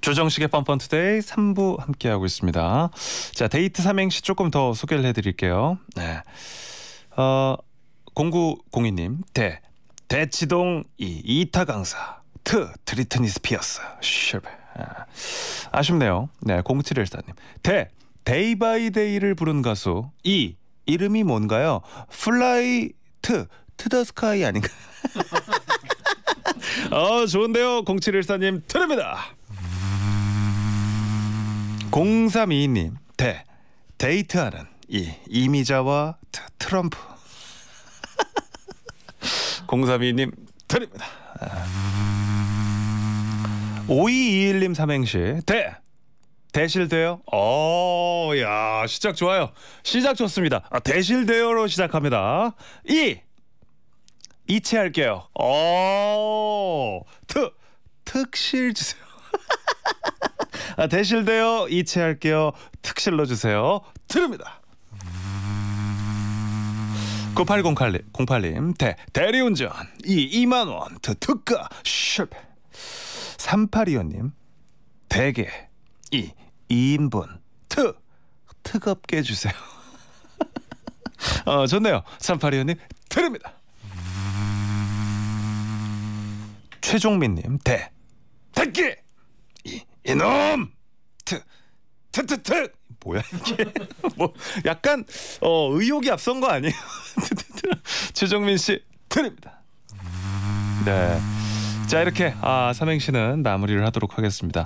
조정식의 펀펀 투데이 3부 함께하고 있습니다. 자, 데이트 삼행시 조금 더 소개를 해드릴게요. 네. 어, 공구공이님, 대, 대치동 이, 이타 강사, 트, 드리트니 스피어스, 슈베. 아, 아쉽네요. 네, 0714님, 대, 데이 바이 데이를 부른 가수, 이, 이름이 뭔가요? 플라이 트, 트더스카이 아닌가? 어, 좋은데요. 0714님, 틀립니다. 0322님 대 데이트하는 이 이미자와 트럼프 0322님 드립니다 5221님 아. 삼행시 대 대실돼요? 어, 야, 시작 좋아요. 시작 좋습니다. 아, 대실돼요로 시작합니다. 이 이체할게요. 어, 특 특실 주세요. 아, 대실되어 이체할게요. 특실로 주세요. 드립니다. 9808님, 08님 대, 대리운전 이 2만원 더 특가 실패 3825님 대게 이 2인분 트 뜨겁게 주세요어 좋네요 3825님 드립니다 최종민님 대 대기 이놈! 트, 트트트! 뭐야 이게? 뭐 약간 어 의욕이 앞선 거 아니에요? 트, 트, 트. 최종민씨드입니다 네. 자 이렇게 아 삼행시는 마무리를 하도록 하겠습니다.